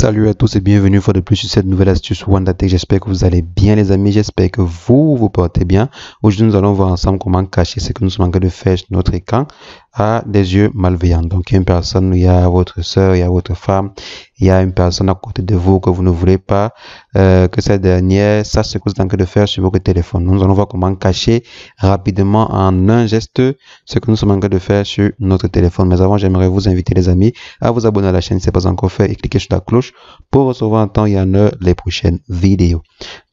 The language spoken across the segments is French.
Salut à tous et bienvenue une fois de plus sur cette nouvelle astuce WandaTech. J'espère que vous allez bien les amis, j'espère que vous vous portez bien. Aujourd'hui nous allons voir ensemble comment cacher ce que nous sommes en train de faire sur notre écran à des yeux malveillants. Donc, il y a une personne, il y a votre soeur, il y a votre femme, il y a une personne à côté de vous que vous ne voulez pas euh, que cette dernière sache ce que vous êtes de faire sur votre téléphone. Nous allons voir comment cacher rapidement en un geste ce que nous sommes en train de faire sur notre téléphone. Mais avant, j'aimerais vous inviter, les amis, à vous abonner à la chaîne si ce n'est pas encore fait et cliquer sur la cloche pour recevoir en temps et en heure les prochaines vidéos.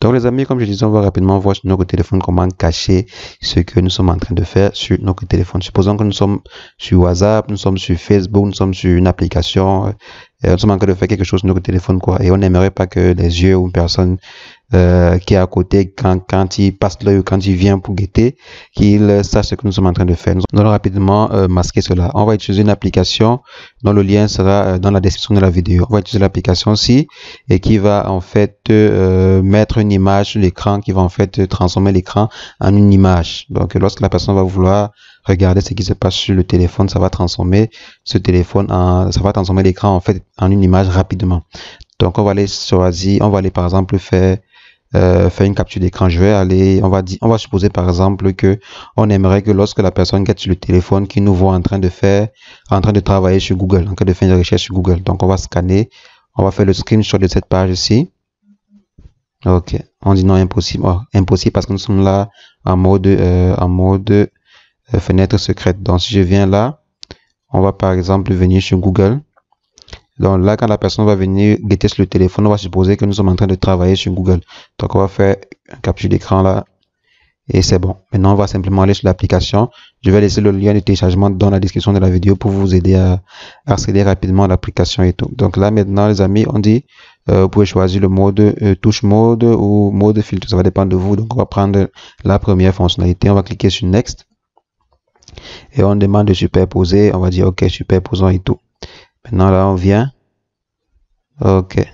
Donc, les amis, comme je disais, on va rapidement voir sur notre téléphone comment cacher ce que nous sommes en train de faire sur notre téléphone. Supposons que nous sommes sur WhatsApp, nous sommes sur Facebook, nous sommes sur une application. Euh, nous sommes en train de faire quelque chose sur notre téléphone, quoi. Et on n'aimerait pas que les yeux ou une personne euh, qui est à côté quand, quand il passe l'œil ou quand il vient pour guetter, qu'il sache ce que nous sommes en train de faire. Nous allons rapidement euh, masquer cela. On va utiliser une application dont le lien sera euh, dans la description de la vidéo. On va utiliser l'application aussi et qui va en fait mettre une image sur l'écran, qui va en fait transformer l'écran en une image. Donc lorsque la personne va vouloir regarder ce qui se passe sur le téléphone, ça va transformer ce téléphone en, ça va transformer l'écran en fait en une image rapidement. Donc on va aller choisir, on va aller par exemple faire euh, faire une capture d'écran. Je vais aller, on va on va supposer par exemple que on aimerait que lorsque la personne guette sur le téléphone, qu'il nous voit en train de faire, en train de travailler sur Google, en train de faire une recherche sur Google. Donc on va scanner, on va faire le screenshot de cette page ici. Ok, on dit non impossible, oh, impossible parce que nous sommes là en mode, euh, en mode euh, fenêtre secrète. Donc si je viens là, on va par exemple venir sur Google. Donc là, quand la personne va venir guetter sur le téléphone, on va supposer que nous sommes en train de travailler sur Google. Donc on va faire un capture d'écran là. Et c'est bon. Maintenant, on va simplement aller sur l'application. Je vais laisser le lien de téléchargement dans la description de la vidéo pour vous aider à accéder rapidement à l'application et tout. Donc là, maintenant, les amis, on dit, euh, vous pouvez choisir le mode euh, touche mode ou mode filtre. Ça va dépendre de vous. Donc on va prendre la première fonctionnalité. On va cliquer sur Next. Et on demande de superposer. On va dire OK, superposons et tout. Maintenant, là, on vient. OK.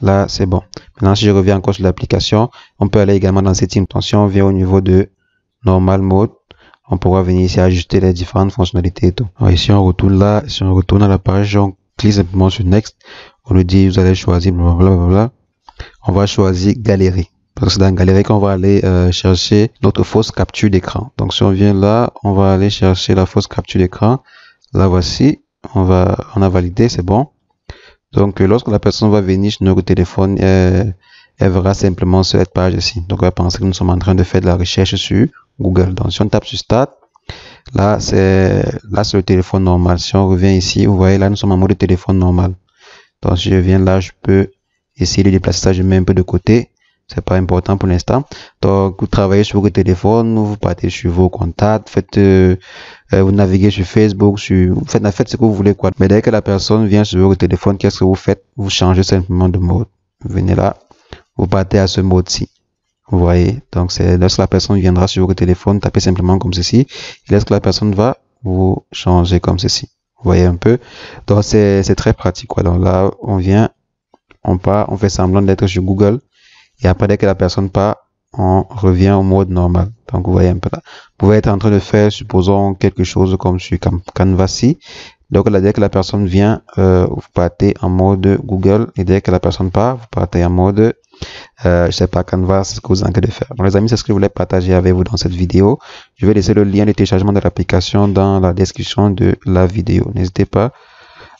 Là, c'est bon. Maintenant, si je reviens encore sur l'application, on peut aller également dans cette intention. On vient au niveau de normal mode. On pourra venir ici ajuster les différentes fonctionnalités et tout. Alors ici, on retourne là. Si on retourne à la page, on clique simplement sur Next. On nous dit, vous allez choisir blablabla. On va choisir Galerie. Parce que c'est dans Galerie qu'on va aller euh, chercher notre fausse capture d'écran. Donc, si on vient là, on va aller chercher la fausse capture d'écran. La voici on va on a validé c'est bon donc euh, lorsque la personne va venir sur notre téléphone elle, euh, elle verra simplement cette page ici donc elle penser que nous sommes en train de faire de la recherche sur Google donc si on tape sur Start là c'est là c'est le téléphone normal si on revient ici vous voyez là nous sommes en mode téléphone normal donc si je viens là je peux essayer de déplacer ça je mets un peu de côté c'est pas important pour l'instant. Donc, vous travaillez sur votre téléphone, vous partez sur vos contacts, faites, euh, euh vous naviguez sur Facebook, sur, faites, faites ce que vous voulez, quoi. Mais dès que la personne vient sur votre téléphone, qu'est-ce que vous faites? Vous changez simplement de mode. venez là, vous partez à ce mode-ci. Vous voyez? Donc, c'est lorsque la personne viendra sur votre téléphone, tapez simplement comme ceci. Et lorsque la personne va, vous changez comme ceci. Vous voyez un peu? Donc, c'est très pratique, quoi. Donc là, on vient, on part, on fait semblant d'être sur Google. Et après, dès que la personne part, on revient au mode normal. Donc, vous voyez un peu là. Vous pouvez être en train de faire, supposons, quelque chose comme sur Canvas-ci. Donc, là, dès que la personne vient, euh, vous partez en mode Google. Et dès que la personne part, vous partez en mode, euh, je sais pas, Canvas, ce que vous en train de faire. Bon, les amis, c'est ce que je voulais partager avec vous dans cette vidéo. Je vais laisser le lien de téléchargement de l'application dans la description de la vidéo. N'hésitez pas.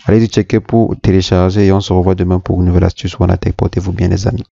Allez-y checker pour télécharger et on se revoit demain pour une nouvelle astuce Wanatech. Portez-vous bien, les amis.